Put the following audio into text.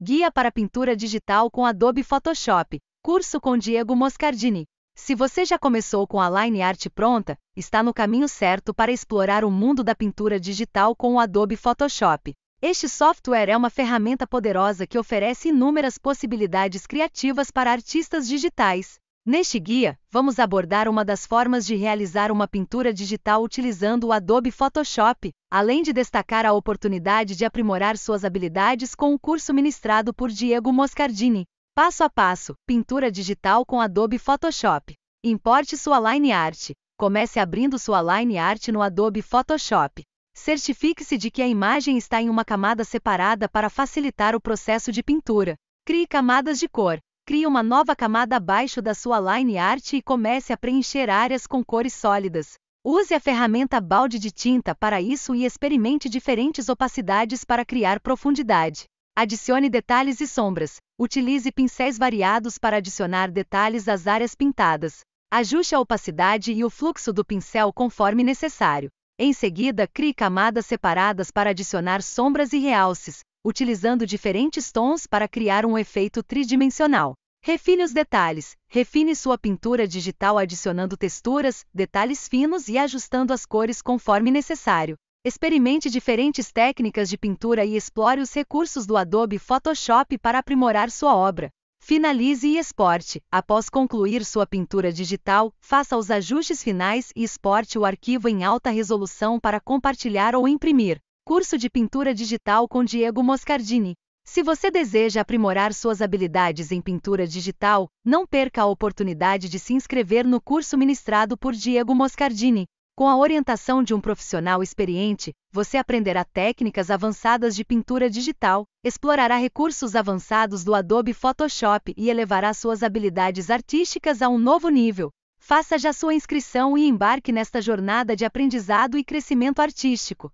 Guia para Pintura Digital com Adobe Photoshop. Curso com Diego Moscardini. Se você já começou com a Line Art pronta, está no caminho certo para explorar o mundo da pintura digital com o Adobe Photoshop. Este software é uma ferramenta poderosa que oferece inúmeras possibilidades criativas para artistas digitais, Neste guia, vamos abordar uma das formas de realizar uma pintura digital utilizando o Adobe Photoshop, além de destacar a oportunidade de aprimorar suas habilidades com o curso ministrado por Diego Moscardini. Passo a passo: Pintura digital com Adobe Photoshop. Importe sua line art. Comece abrindo sua line art no Adobe Photoshop. Certifique-se de que a imagem está em uma camada separada para facilitar o processo de pintura. Crie camadas de cor. Crie uma nova camada abaixo da sua line art e comece a preencher áreas com cores sólidas. Use a ferramenta balde de tinta para isso e experimente diferentes opacidades para criar profundidade. Adicione detalhes e sombras. Utilize pincéis variados para adicionar detalhes às áreas pintadas. Ajuste a opacidade e o fluxo do pincel conforme necessário. Em seguida, crie camadas separadas para adicionar sombras e realces utilizando diferentes tons para criar um efeito tridimensional. Refine os detalhes. Refine sua pintura digital adicionando texturas, detalhes finos e ajustando as cores conforme necessário. Experimente diferentes técnicas de pintura e explore os recursos do Adobe Photoshop para aprimorar sua obra. Finalize e exporte. Após concluir sua pintura digital, faça os ajustes finais e exporte o arquivo em alta resolução para compartilhar ou imprimir. Curso de Pintura Digital com Diego Moscardini. Se você deseja aprimorar suas habilidades em pintura digital, não perca a oportunidade de se inscrever no curso ministrado por Diego Moscardini. Com a orientação de um profissional experiente, você aprenderá técnicas avançadas de pintura digital, explorará recursos avançados do Adobe Photoshop e elevará suas habilidades artísticas a um novo nível. Faça já sua inscrição e embarque nesta jornada de aprendizado e crescimento artístico.